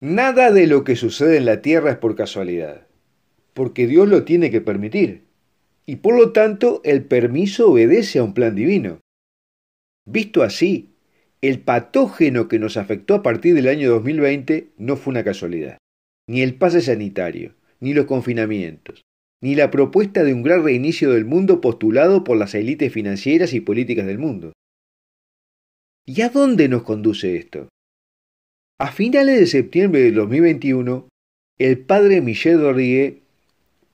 Nada de lo que sucede en la tierra es por casualidad, porque Dios lo tiene que permitir, y por lo tanto el permiso obedece a un plan divino. Visto así, el patógeno que nos afectó a partir del año 2020 no fue una casualidad, ni el pase sanitario, ni los confinamientos, ni la propuesta de un gran reinicio del mundo postulado por las élites financieras y políticas del mundo. ¿Y a dónde nos conduce esto? A finales de septiembre de 2021, el padre Michel Dorrie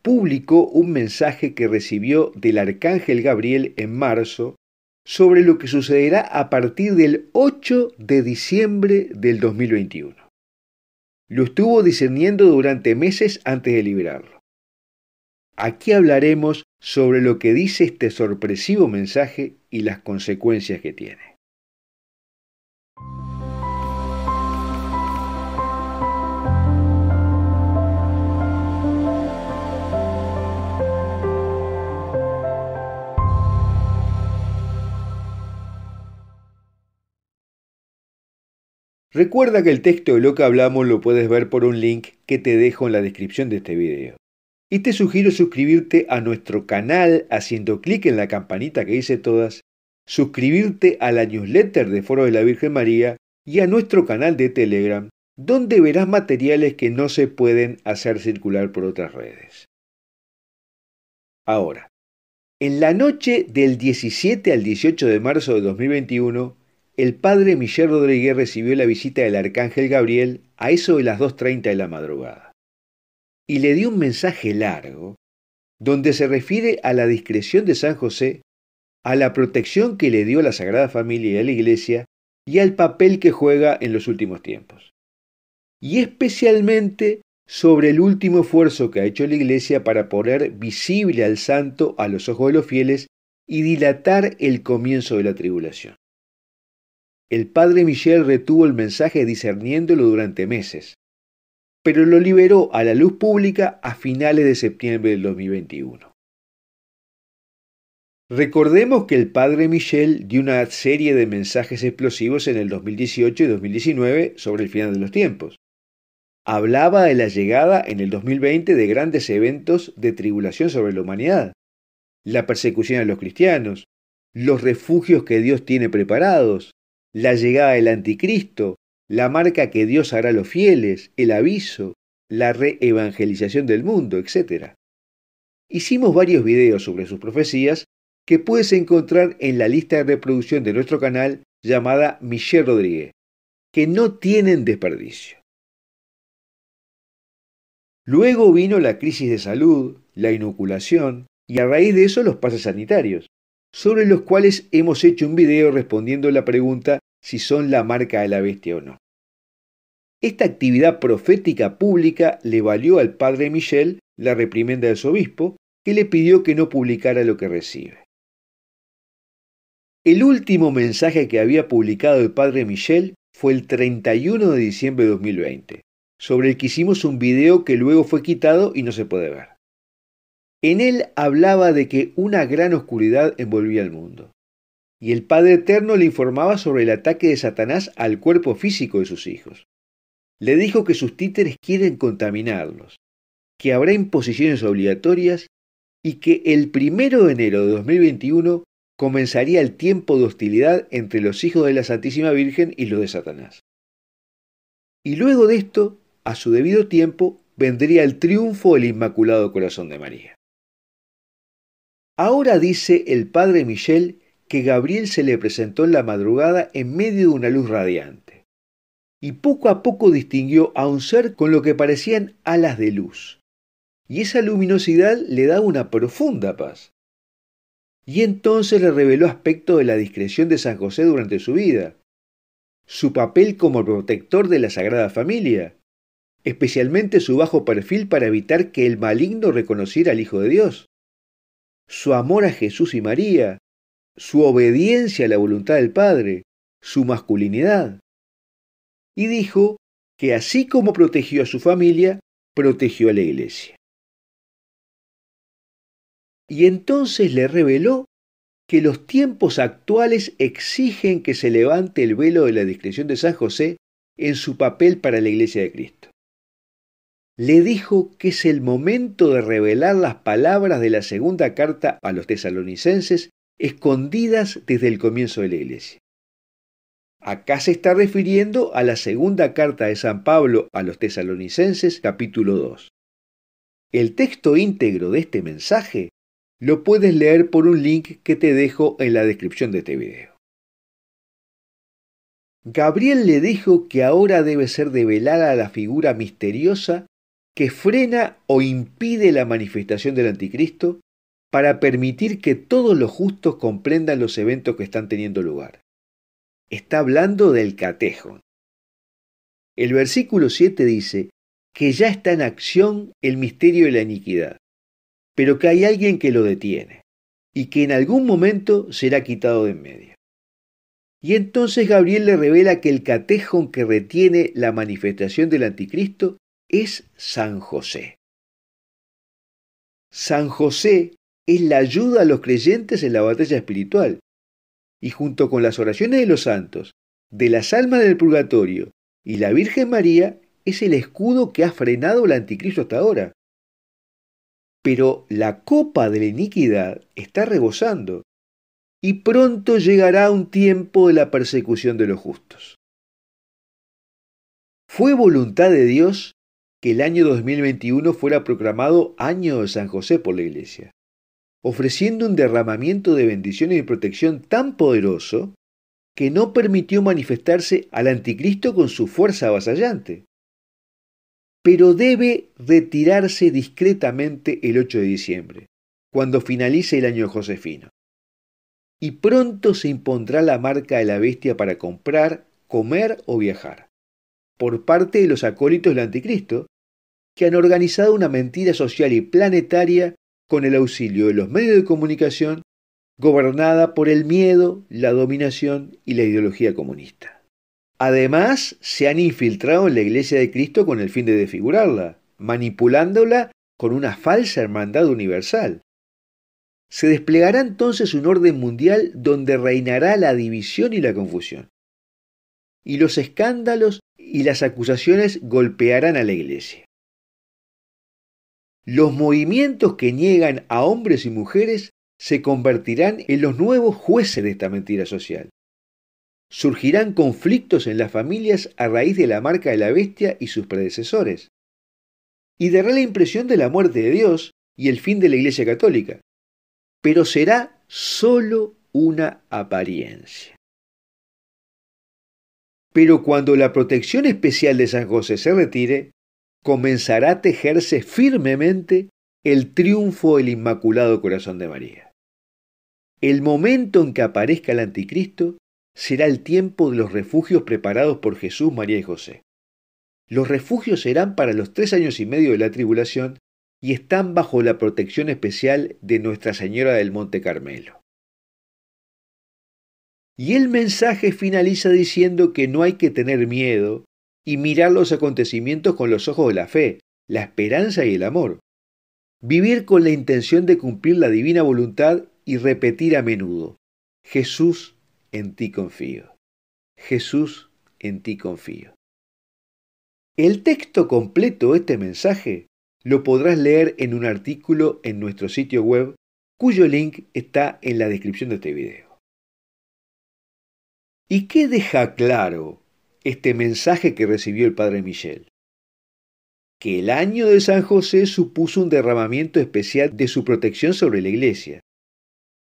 publicó un mensaje que recibió del arcángel Gabriel en marzo sobre lo que sucederá a partir del 8 de diciembre del 2021. Lo estuvo discerniendo durante meses antes de liberarlo. Aquí hablaremos sobre lo que dice este sorpresivo mensaje y las consecuencias que tiene. Recuerda que el texto de lo que hablamos lo puedes ver por un link que te dejo en la descripción de este video. Y te sugiero suscribirte a nuestro canal haciendo clic en la campanita que hice todas, suscribirte a la newsletter de Foro de la Virgen María y a nuestro canal de Telegram, donde verás materiales que no se pueden hacer circular por otras redes. Ahora, en la noche del 17 al 18 de marzo de 2021, el padre Michel Rodríguez recibió la visita del arcángel Gabriel a eso de las 2.30 de la madrugada y le dio un mensaje largo donde se refiere a la discreción de San José, a la protección que le dio a la Sagrada Familia y a la Iglesia y al papel que juega en los últimos tiempos. Y especialmente sobre el último esfuerzo que ha hecho la Iglesia para poner visible al santo a los ojos de los fieles y dilatar el comienzo de la tribulación. El padre Michel retuvo el mensaje discerniéndolo durante meses, pero lo liberó a la luz pública a finales de septiembre del 2021. Recordemos que el padre Michel dio una serie de mensajes explosivos en el 2018 y 2019 sobre el final de los tiempos. Hablaba de la llegada en el 2020 de grandes eventos de tribulación sobre la humanidad, la persecución a los cristianos, los refugios que Dios tiene preparados, la llegada del anticristo, la marca que Dios hará a los fieles, el aviso, la reevangelización del mundo, etc. Hicimos varios videos sobre sus profecías que puedes encontrar en la lista de reproducción de nuestro canal llamada Michelle Rodríguez, que no tienen desperdicio. Luego vino la crisis de salud, la inoculación y a raíz de eso los pases sanitarios, sobre los cuales hemos hecho un video respondiendo la pregunta si son la marca de la bestia o no. Esta actividad profética pública le valió al padre Michel la reprimenda de su obispo, que le pidió que no publicara lo que recibe. El último mensaje que había publicado el padre Michel fue el 31 de diciembre de 2020, sobre el que hicimos un video que luego fue quitado y no se puede ver. En él hablaba de que una gran oscuridad envolvía el mundo, y el Padre Eterno le informaba sobre el ataque de Satanás al cuerpo físico de sus hijos. Le dijo que sus títeres quieren contaminarlos, que habrá imposiciones obligatorias y que el primero de enero de 2021 comenzaría el tiempo de hostilidad entre los hijos de la Santísima Virgen y los de Satanás. Y luego de esto, a su debido tiempo, vendría el triunfo del Inmaculado Corazón de María. Ahora dice el padre Michel que Gabriel se le presentó en la madrugada en medio de una luz radiante. Y poco a poco distinguió a un ser con lo que parecían alas de luz. Y esa luminosidad le daba una profunda paz. Y entonces le reveló aspectos de la discreción de San José durante su vida, su papel como protector de la Sagrada Familia, especialmente su bajo perfil para evitar que el maligno reconociera al Hijo de Dios, su amor a Jesús y María, su obediencia a la voluntad del Padre, su masculinidad. Y dijo que así como protegió a su familia, protegió a la iglesia. Y entonces le reveló que los tiempos actuales exigen que se levante el velo de la discreción de San José en su papel para la iglesia de Cristo. Le dijo que es el momento de revelar las palabras de la segunda carta a los tesalonicenses escondidas desde el comienzo de la iglesia. Acá se está refiriendo a la segunda carta de San Pablo a los tesalonicenses capítulo 2. El texto íntegro de este mensaje lo puedes leer por un link que te dejo en la descripción de este video. Gabriel le dijo que ahora debe ser develada la figura misteriosa que frena o impide la manifestación del anticristo para permitir que todos los justos comprendan los eventos que están teniendo lugar. Está hablando del catejo. El versículo 7 dice que ya está en acción el misterio de la iniquidad, pero que hay alguien que lo detiene y que en algún momento será quitado de en medio. Y entonces Gabriel le revela que el catejón que retiene la manifestación del anticristo es San José. San José es la ayuda a los creyentes en la batalla espiritual. Y junto con las oraciones de los santos, de las almas del purgatorio y la Virgen María, es el escudo que ha frenado el anticristo hasta ahora. Pero la copa de la iniquidad está rebosando, y pronto llegará un tiempo de la persecución de los justos. Fue voluntad de Dios que el año 2021 fuera proclamado año de San José por la Iglesia ofreciendo un derramamiento de bendiciones y protección tan poderoso que no permitió manifestarse al anticristo con su fuerza avasallante. Pero debe retirarse discretamente el 8 de diciembre, cuando finalice el año josefino. Y pronto se impondrá la marca de la bestia para comprar, comer o viajar, por parte de los acólitos del anticristo, que han organizado una mentira social y planetaria con el auxilio de los medios de comunicación, gobernada por el miedo, la dominación y la ideología comunista. Además, se han infiltrado en la Iglesia de Cristo con el fin de desfigurarla, manipulándola con una falsa hermandad universal. Se desplegará entonces un orden mundial donde reinará la división y la confusión. Y los escándalos y las acusaciones golpearán a la Iglesia. Los movimientos que niegan a hombres y mujeres se convertirán en los nuevos jueces de esta mentira social. Surgirán conflictos en las familias a raíz de la marca de la bestia y sus predecesores. Y dará la impresión de la muerte de Dios y el fin de la Iglesia Católica. Pero será sólo una apariencia. Pero cuando la protección especial de San José se retire, comenzará a tejerse firmemente el triunfo del Inmaculado Corazón de María. El momento en que aparezca el anticristo será el tiempo de los refugios preparados por Jesús, María y José. Los refugios serán para los tres años y medio de la tribulación y están bajo la protección especial de Nuestra Señora del Monte Carmelo. Y el mensaje finaliza diciendo que no hay que tener miedo, y mirar los acontecimientos con los ojos de la fe, la esperanza y el amor. Vivir con la intención de cumplir la divina voluntad y repetir a menudo, Jesús, en ti confío. Jesús, en ti confío. El texto completo de este mensaje lo podrás leer en un artículo en nuestro sitio web cuyo link está en la descripción de este video. ¿Y qué deja claro este mensaje que recibió el padre Michel. Que el año de San José supuso un derramamiento especial de su protección sobre la iglesia,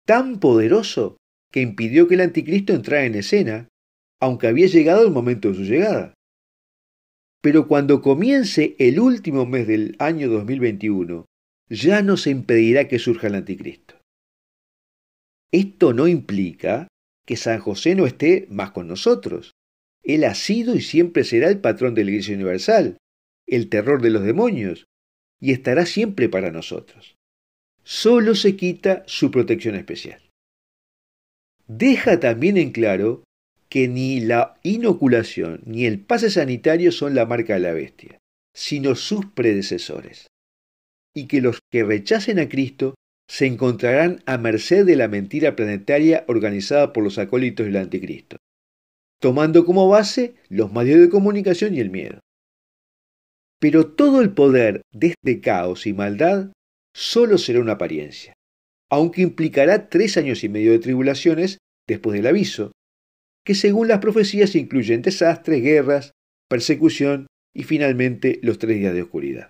tan poderoso que impidió que el anticristo entrara en escena, aunque había llegado el momento de su llegada. Pero cuando comience el último mes del año 2021, ya no se impedirá que surja el anticristo. Esto no implica que San José no esté más con nosotros. Él ha sido y siempre será el patrón de la Iglesia Universal, el terror de los demonios, y estará siempre para nosotros. Solo se quita su protección especial. Deja también en claro que ni la inoculación ni el pase sanitario son la marca de la bestia, sino sus predecesores, y que los que rechacen a Cristo se encontrarán a merced de la mentira planetaria organizada por los acólitos del anticristo, tomando como base los medios de comunicación y el miedo. Pero todo el poder de este caos y maldad solo será una apariencia, aunque implicará tres años y medio de tribulaciones después del aviso, que según las profecías incluyen desastres, guerras, persecución y finalmente los tres días de oscuridad.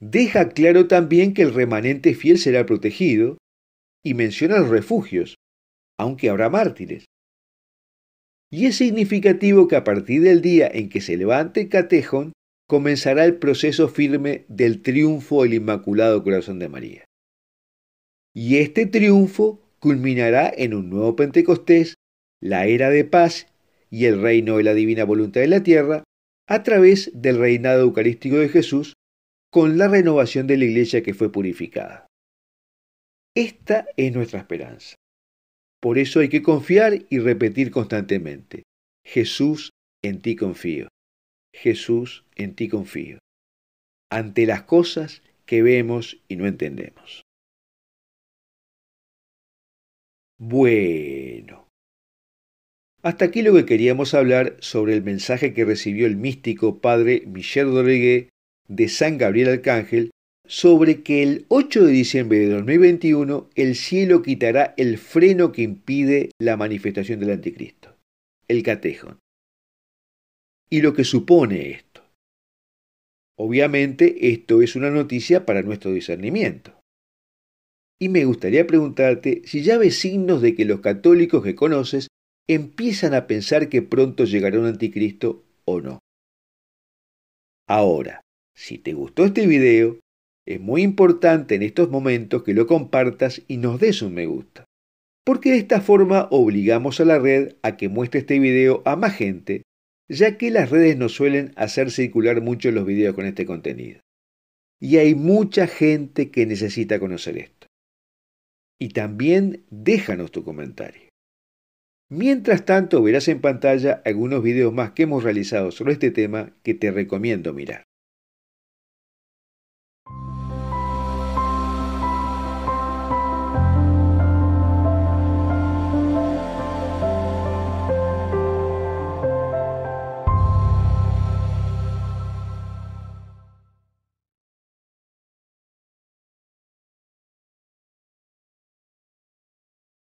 Deja claro también que el remanente fiel será protegido y menciona los refugios, aunque habrá mártires, y es significativo que a partir del día en que se levante el catejón, comenzará el proceso firme del triunfo del Inmaculado Corazón de María. Y este triunfo culminará en un nuevo Pentecostés, la era de paz y el reino de la divina voluntad de la tierra, a través del reinado eucarístico de Jesús, con la renovación de la iglesia que fue purificada. Esta es nuestra esperanza. Por eso hay que confiar y repetir constantemente, Jesús, en ti confío. Jesús, en ti confío. Ante las cosas que vemos y no entendemos. Bueno. Hasta aquí lo que queríamos hablar sobre el mensaje que recibió el místico padre Michel Doregué de San Gabriel Arcángel sobre que el 8 de diciembre de 2021 el cielo quitará el freno que impide la manifestación del anticristo, el catejón. Y lo que supone esto. Obviamente esto es una noticia para nuestro discernimiento. Y me gustaría preguntarte si ya ves signos de que los católicos que conoces empiezan a pensar que pronto llegará un anticristo o no. Ahora, si te gustó este video, es muy importante en estos momentos que lo compartas y nos des un me gusta, porque de esta forma obligamos a la red a que muestre este video a más gente, ya que las redes no suelen hacer circular mucho los videos con este contenido. Y hay mucha gente que necesita conocer esto. Y también déjanos tu comentario. Mientras tanto verás en pantalla algunos videos más que hemos realizado sobre este tema que te recomiendo mirar.